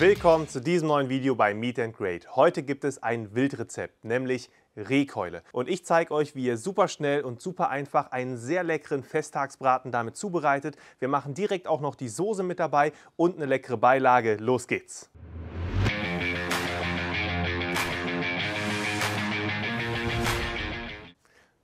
Willkommen zu diesem neuen Video bei Meet and Grade. Heute gibt es ein Wildrezept, nämlich Rehkeule. Und ich zeige euch, wie ihr super schnell und super einfach einen sehr leckeren Festtagsbraten damit zubereitet. Wir machen direkt auch noch die Soße mit dabei und eine leckere Beilage. Los geht's!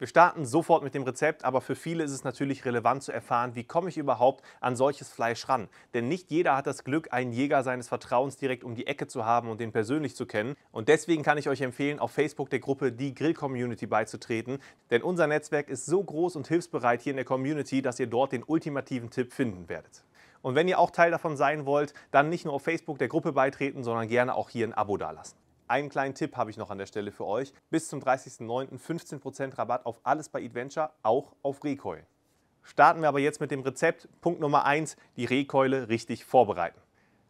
Wir starten sofort mit dem Rezept, aber für viele ist es natürlich relevant zu erfahren, wie komme ich überhaupt an solches Fleisch ran. Denn nicht jeder hat das Glück, einen Jäger seines Vertrauens direkt um die Ecke zu haben und den persönlich zu kennen. Und deswegen kann ich euch empfehlen, auf Facebook der Gruppe Die Grill Community beizutreten. Denn unser Netzwerk ist so groß und hilfsbereit hier in der Community, dass ihr dort den ultimativen Tipp finden werdet. Und wenn ihr auch Teil davon sein wollt, dann nicht nur auf Facebook der Gruppe beitreten, sondern gerne auch hier ein Abo dalassen. Einen kleinen Tipp habe ich noch an der Stelle für euch. Bis zum 30.09. 15% Rabatt auf alles bei Adventure, auch auf Recoil. Starten wir aber jetzt mit dem Rezept. Punkt Nummer 1, die Rehkeule richtig vorbereiten.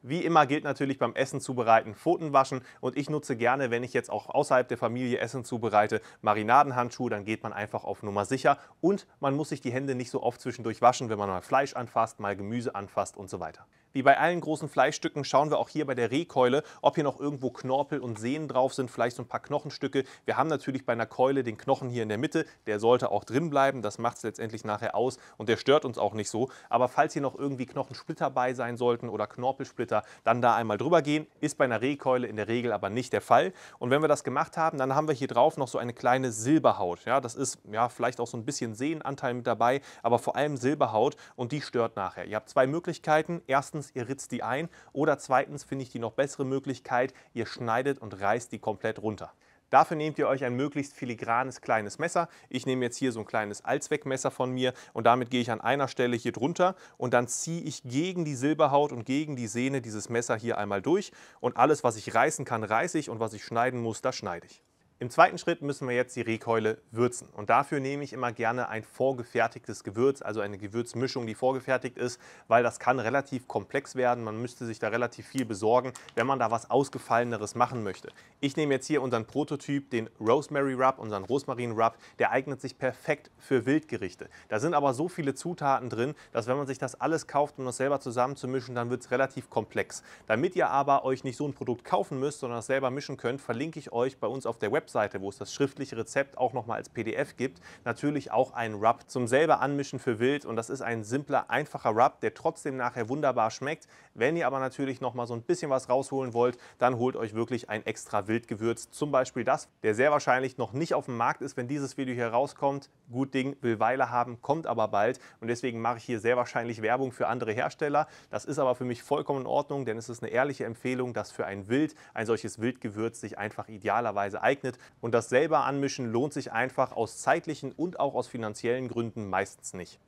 Wie immer gilt natürlich beim Essen zubereiten, Pfoten waschen und ich nutze gerne, wenn ich jetzt auch außerhalb der Familie Essen zubereite, Marinadenhandschuhe, dann geht man einfach auf Nummer sicher und man muss sich die Hände nicht so oft zwischendurch waschen, wenn man mal Fleisch anfasst, mal Gemüse anfasst und so weiter. Wie bei allen großen Fleischstücken schauen wir auch hier bei der Rehkeule, ob hier noch irgendwo Knorpel und Sehnen drauf sind, vielleicht so ein paar Knochenstücke. Wir haben natürlich bei einer Keule den Knochen hier in der Mitte, der sollte auch drin bleiben, das macht es letztendlich nachher aus und der stört uns auch nicht so. Aber falls hier noch irgendwie Knochensplitter bei sein sollten oder Knorpelsplitter, dann da einmal drüber gehen, ist bei einer Rehkeule in der Regel aber nicht der Fall. Und wenn wir das gemacht haben, dann haben wir hier drauf noch so eine kleine Silberhaut. Ja, das ist ja vielleicht auch so ein bisschen Sehnenanteil mit dabei, aber vor allem Silberhaut und die stört nachher. Ihr habt zwei Möglichkeiten. Erstens erstens, ihr ritzt die ein oder zweitens finde ich die noch bessere Möglichkeit, ihr schneidet und reißt die komplett runter. Dafür nehmt ihr euch ein möglichst filigranes kleines Messer. Ich nehme jetzt hier so ein kleines Allzweckmesser von mir und damit gehe ich an einer Stelle hier drunter und dann ziehe ich gegen die Silberhaut und gegen die Sehne dieses Messer hier einmal durch und alles, was ich reißen kann, reiße ich und was ich schneiden muss, das schneide ich. Im zweiten Schritt müssen wir jetzt die Rehkeule würzen. Und dafür nehme ich immer gerne ein vorgefertigtes Gewürz, also eine Gewürzmischung, die vorgefertigt ist, weil das kann relativ komplex werden. Man müsste sich da relativ viel besorgen, wenn man da was Ausgefalleneres machen möchte. Ich nehme jetzt hier unseren Prototyp, den Rosemary Rub, unseren Rosmarin Rub. Der eignet sich perfekt für Wildgerichte. Da sind aber so viele Zutaten drin, dass wenn man sich das alles kauft, um das selber zusammenzumischen, dann wird es relativ komplex. Damit ihr aber euch nicht so ein Produkt kaufen müsst, sondern das selber mischen könnt, verlinke ich euch bei uns auf der Website Webseite, wo es das schriftliche Rezept auch nochmal als PDF gibt, natürlich auch einen Rub zum selber anmischen für wild. Und das ist ein simpler, einfacher Rub, der trotzdem nachher wunderbar schmeckt. Wenn ihr aber natürlich nochmal so ein bisschen was rausholen wollt, dann holt euch wirklich ein extra Wildgewürz. Zum Beispiel das, der sehr wahrscheinlich noch nicht auf dem Markt ist, wenn dieses Video hier rauskommt. Gut Ding will Weile haben, kommt aber bald. Und deswegen mache ich hier sehr wahrscheinlich Werbung für andere Hersteller. Das ist aber für mich vollkommen in Ordnung, denn es ist eine ehrliche Empfehlung, dass für ein Wild ein solches Wildgewürz sich einfach idealerweise eignet verwendet und das selber anmischen lohnt sich einfach aus zeitlichen und auch aus finanziellen Gründen meistens nicht.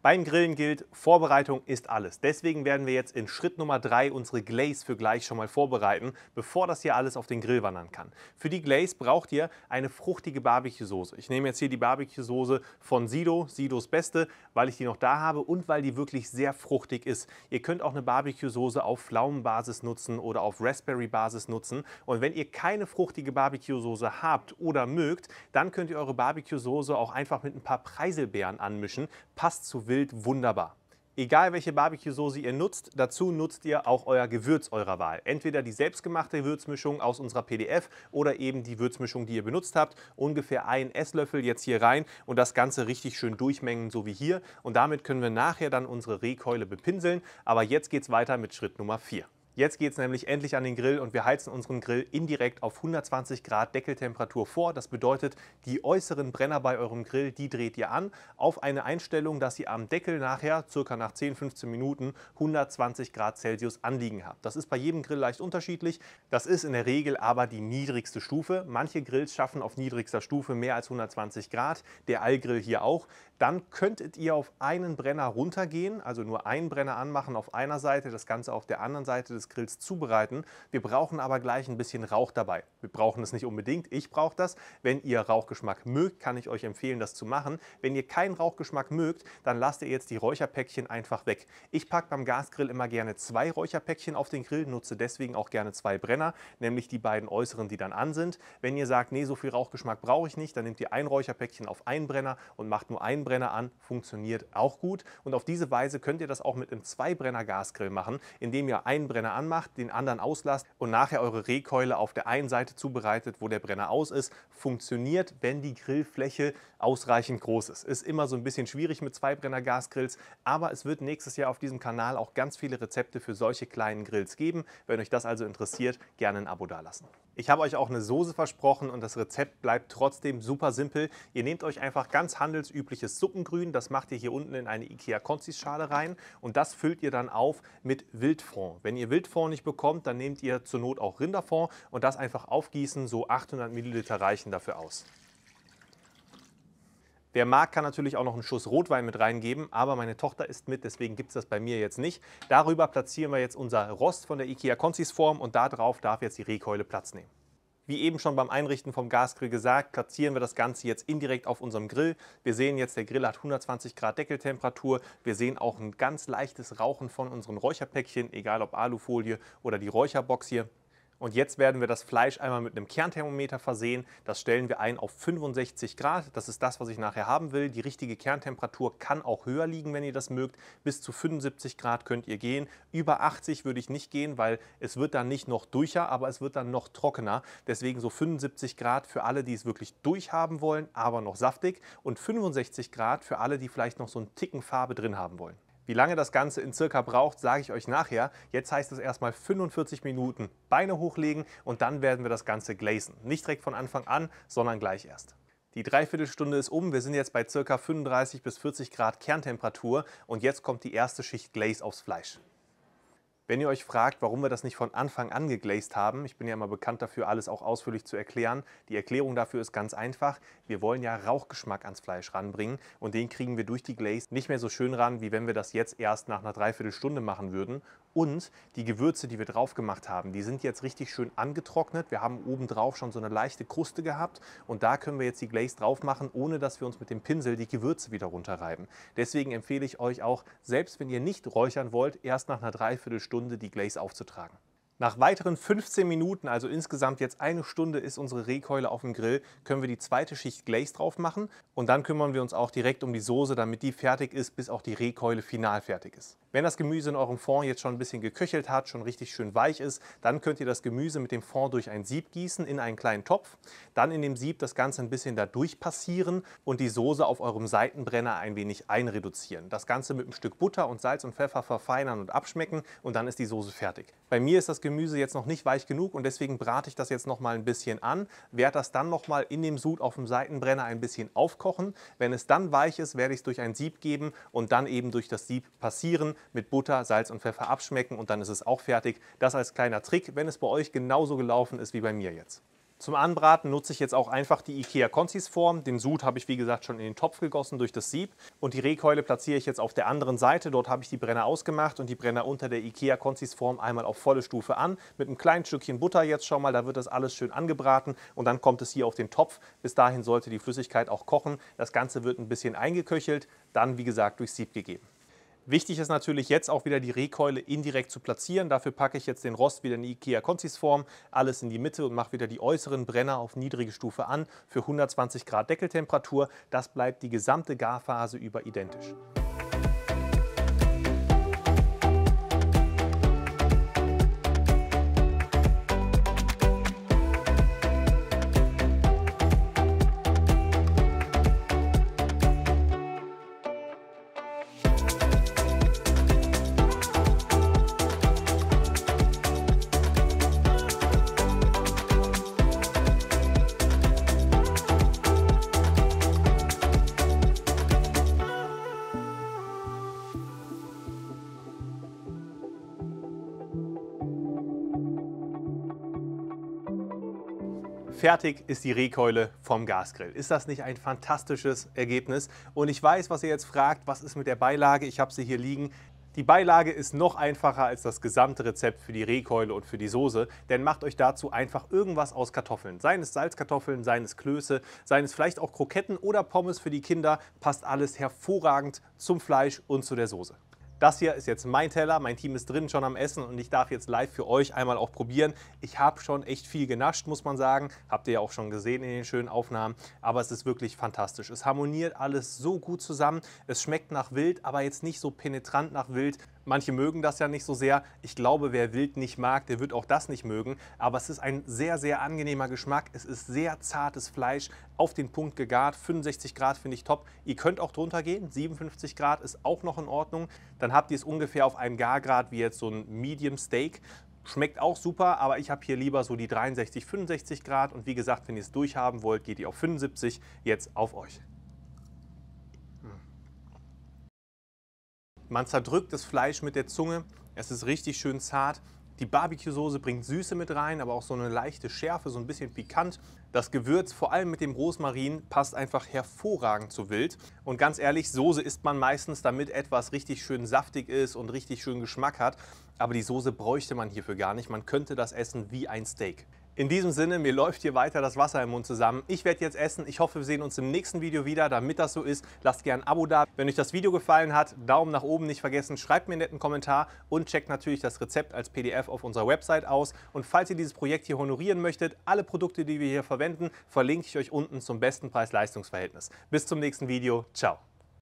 Beim Grillen gilt, Vorbereitung ist alles. Deswegen werden wir jetzt in Schritt Nummer 3 unsere Glaze für gleich schon mal vorbereiten, bevor das hier alles auf den Grill wandern kann. Für die Glaze braucht ihr eine fruchtige Barbecue-Soße. Ich nehme jetzt hier die Barbecue-Soße von Sido, Sidos Beste, weil ich die noch da habe und weil die wirklich sehr fruchtig ist. Ihr könnt auch eine Barbecue-Soße auf Pflaumenbasis nutzen oder auf Raspberry-Basis nutzen. Und wenn ihr keine fruchtige Barbecue-Soße habt oder mögt, dann könnt ihr eure Barbecue-Soße auch einfach mit ein paar Preiselbeeren anmischen. Passt zu wild wunderbar. Egal welche Barbecue-Soße ihr nutzt, dazu nutzt ihr auch euer Gewürz eurer Wahl. Entweder die selbstgemachte Würzmischung aus unserer PDF oder eben die Würzmischung, die ihr benutzt habt. Ungefähr einen Esslöffel jetzt hier rein und das Ganze richtig schön durchmengen, so wie hier. Und damit können wir nachher dann unsere Rehkeule bepinseln. Aber jetzt geht es weiter mit Schritt Nummer 4. Jetzt geht es nämlich endlich an den Grill und wir heizen unseren Grill indirekt auf 120 Grad Deckeltemperatur vor. Das bedeutet, die äußeren Brenner bei eurem Grill, die dreht ihr an auf eine Einstellung, dass ihr am Deckel nachher, circa nach 10, 15 Minuten, 120 Grad Celsius anliegen habt. Das ist bei jedem Grill leicht unterschiedlich. Das ist in der Regel aber die niedrigste Stufe. Manche Grills schaffen auf niedrigster Stufe mehr als 120 Grad. Der Allgrill hier auch. Dann könntet ihr auf einen Brenner runtergehen, also nur einen Brenner anmachen auf einer Seite, das Ganze auf der anderen Seite des Grills zubereiten. Wir brauchen aber gleich ein bisschen Rauch dabei. Wir brauchen es nicht unbedingt, ich brauche das. Wenn ihr Rauchgeschmack mögt, kann ich euch empfehlen, das zu machen. Wenn ihr keinen Rauchgeschmack mögt, dann lasst ihr jetzt die Räucherpäckchen einfach weg. Ich packe beim Gasgrill immer gerne zwei Räucherpäckchen auf den Grill, nutze deswegen auch gerne zwei Brenner, nämlich die beiden äußeren, die dann an sind. Wenn ihr sagt, nee, so viel Rauchgeschmack brauche ich nicht, dann nehmt ihr ein Räucherpäckchen auf einen Brenner und macht nur einen Einbrenner an, funktioniert auch gut. Und auf diese Weise könnt ihr das auch mit einem Zweibrenner-Gasgrill machen, indem ihr einen Brenner anmacht, den anderen auslasst und nachher eure Rehkeule auf der einen Seite zubereitet, wo der Brenner aus ist. Funktioniert, wenn die Grillfläche ausreichend groß ist. Ist immer so ein bisschen schwierig mit Zweibrenner-Gasgrills, aber es wird nächstes Jahr auf diesem Kanal auch ganz viele Rezepte für solche kleinen Grills geben. Wenn euch das also interessiert, gerne ein Abo dalassen. Ich habe euch auch eine Soße versprochen und das Rezept bleibt trotzdem super simpel. Ihr nehmt euch einfach ganz handelsübliches Suppengrün, das macht ihr hier unten in eine Ikea-Konzis-Schale rein und das füllt ihr dann auf mit Wildfond. Wenn ihr Wildfond nicht bekommt, dann nehmt ihr zur Not auch Rinderfond und das einfach aufgießen, so 800 Milliliter reichen dafür aus. Der Marc kann natürlich auch noch einen Schuss Rotwein mit reingeben, aber meine Tochter ist mit, deswegen gibt es das bei mir jetzt nicht. Darüber platzieren wir jetzt unser Rost von der IKEA Consis Form und darauf darf jetzt die Rehkeule Platz nehmen. Wie eben schon beim Einrichten vom Gasgrill gesagt, platzieren wir das Ganze jetzt indirekt auf unserem Grill. Wir sehen jetzt, der Grill hat 120 Grad Deckeltemperatur. Wir sehen auch ein ganz leichtes Rauchen von unseren Räucherpäckchen, egal ob Alufolie oder die Räucherbox hier. Und jetzt werden wir das Fleisch einmal mit einem Kernthermometer versehen. Das stellen wir ein auf 65 Grad. Das ist das, was ich nachher haben will. Die richtige Kerntemperatur kann auch höher liegen, wenn ihr das mögt. Bis zu 75 Grad könnt ihr gehen. Über 80 würde ich nicht gehen, weil es wird dann nicht noch durcher, aber es wird dann noch trockener. Deswegen so 75 Grad für alle, die es wirklich durchhaben wollen, aber noch saftig. Und 65 Grad für alle, die vielleicht noch so einen Ticken Farbe drin haben wollen. Wie lange das Ganze in circa braucht, sage ich euch nachher. Jetzt heißt es erstmal 45 Minuten Beine hochlegen und dann werden wir das Ganze glazen. Nicht direkt von Anfang an, sondern gleich erst. Die Dreiviertelstunde ist um, wir sind jetzt bei ca. 35 bis 40 Grad Kerntemperatur und jetzt kommt die erste Schicht Glaze aufs Fleisch. Wenn ihr euch fragt, warum wir das nicht von Anfang an geglaced haben, ich bin ja immer bekannt dafür, alles auch ausführlich zu erklären. Die Erklärung dafür ist ganz einfach. Wir wollen ja Rauchgeschmack ans Fleisch ranbringen und den kriegen wir durch die Glaze nicht mehr so schön ran, wie wenn wir das jetzt erst nach einer Dreiviertelstunde machen würden. Und die Gewürze, die wir drauf gemacht haben, die sind jetzt richtig schön angetrocknet. Wir haben obendrauf schon so eine leichte Kruste gehabt und da können wir jetzt die Glaze drauf machen, ohne dass wir uns mit dem Pinsel die Gewürze wieder runterreiben. Deswegen empfehle ich euch auch, selbst wenn ihr nicht räuchern wollt, erst nach einer Dreiviertelstunde die Glaze aufzutragen. Nach weiteren 15 Minuten, also insgesamt jetzt eine Stunde ist unsere Rehkeule auf dem Grill, können wir die zweite Schicht Glaze drauf machen und dann kümmern wir uns auch direkt um die Soße, damit die fertig ist, bis auch die Rehkeule final fertig ist. Wenn das Gemüse in eurem Fond jetzt schon ein bisschen geköchelt hat, schon richtig schön weich ist, dann könnt ihr das Gemüse mit dem Fond durch ein Sieb gießen in einen kleinen Topf, dann in dem Sieb das Ganze ein bisschen dadurch passieren und die Soße auf eurem Seitenbrenner ein wenig einreduzieren. Das Ganze mit einem Stück Butter und Salz und Pfeffer verfeinern und abschmecken und dann ist die Soße fertig. Bei mir ist das Gemüse jetzt noch nicht weich genug und deswegen brate ich das jetzt noch mal ein bisschen an, werde das dann noch mal in dem Sud auf dem Seitenbrenner ein bisschen aufkochen. Wenn es dann weich ist, werde ich es durch ein Sieb geben und dann eben durch das Sieb passieren mit Butter, Salz und Pfeffer abschmecken und dann ist es auch fertig. Das als kleiner Trick, wenn es bei euch genauso gelaufen ist wie bei mir jetzt. Zum Anbraten nutze ich jetzt auch einfach die Ikea Consis Form. Den Sud habe ich wie gesagt schon in den Topf gegossen durch das Sieb. Und die Rehkeule platziere ich jetzt auf der anderen Seite. Dort habe ich die Brenner ausgemacht und die Brenner unter der Ikea Consis Form einmal auf volle Stufe an. Mit einem kleinen Stückchen Butter jetzt schon mal, da wird das alles schön angebraten. Und dann kommt es hier auf den Topf. Bis dahin sollte die Flüssigkeit auch kochen. Das Ganze wird ein bisschen eingeköchelt, dann wie gesagt durchs Sieb gegeben. Wichtig ist natürlich jetzt auch wieder die Rehkeule indirekt zu platzieren. Dafür packe ich jetzt den Rost wieder in die IKEA Consis Form, alles in die Mitte und mache wieder die äußeren Brenner auf niedrige Stufe an für 120 Grad Deckeltemperatur. Das bleibt die gesamte Garphase über identisch. Fertig ist die Rehkeule vom Gasgrill. Ist das nicht ein fantastisches Ergebnis? Und ich weiß, was ihr jetzt fragt, was ist mit der Beilage? Ich habe sie hier liegen. Die Beilage ist noch einfacher als das gesamte Rezept für die Rehkeule und für die Soße, denn macht euch dazu einfach irgendwas aus Kartoffeln. Seien es Salzkartoffeln, seien es Klöße, seien es vielleicht auch Kroketten oder Pommes für die Kinder, passt alles hervorragend zum Fleisch und zu der Soße das hier ist jetzt mein Teller, mein Team ist drin schon am Essen und ich darf jetzt live für euch einmal auch probieren. Ich habe schon echt viel genascht, muss man sagen. Habt ihr ja auch schon gesehen in den schönen Aufnahmen. Aber es ist wirklich fantastisch. Es harmoniert alles so gut zusammen. Es schmeckt nach Wild, aber jetzt nicht so penetrant nach Wild. Manche mögen das ja nicht so sehr. Ich glaube, wer wild nicht mag, der wird auch das nicht mögen. Aber es ist ein sehr, sehr angenehmer Geschmack. Es ist sehr zartes Fleisch, auf den Punkt gegart. 65 Grad finde ich top. Ihr könnt auch drunter gehen. 57 Grad ist auch noch in Ordnung. Dann habt ihr es ungefähr auf einem Gargrad wie jetzt so ein Medium Steak. Schmeckt auch super, aber ich habe hier lieber so die 63, 65 Grad. Und wie gesagt, wenn ihr es durchhaben wollt, geht ihr auf 75. Jetzt auf euch. Man zerdrückt das Fleisch mit der Zunge. Es ist richtig schön zart. Die Barbecue-Soße bringt Süße mit rein, aber auch so eine leichte Schärfe, so ein bisschen pikant. Das Gewürz, vor allem mit dem Rosmarin, passt einfach hervorragend zu Wild. Und ganz ehrlich, Soße isst man meistens, damit etwas richtig schön saftig ist und richtig schön Geschmack hat. Aber die Soße bräuchte man hierfür gar nicht. Man könnte das essen wie ein Steak. In diesem Sinne, mir läuft hier weiter das Wasser im Mund zusammen. Ich werde jetzt essen. Ich hoffe, wir sehen uns im nächsten Video wieder. Damit das so ist, lasst gerne ein Abo da. Wenn euch das Video gefallen hat, Daumen nach oben nicht vergessen. Schreibt mir einen netten Kommentar und checkt natürlich das Rezept als PDF auf unserer Website aus. Und falls ihr dieses Projekt hier honorieren möchtet, alle Produkte, die wir hier verwenden, verlinke ich euch unten zum besten Preis-Leistungs-Verhältnis. Bis zum nächsten Video. Ciao.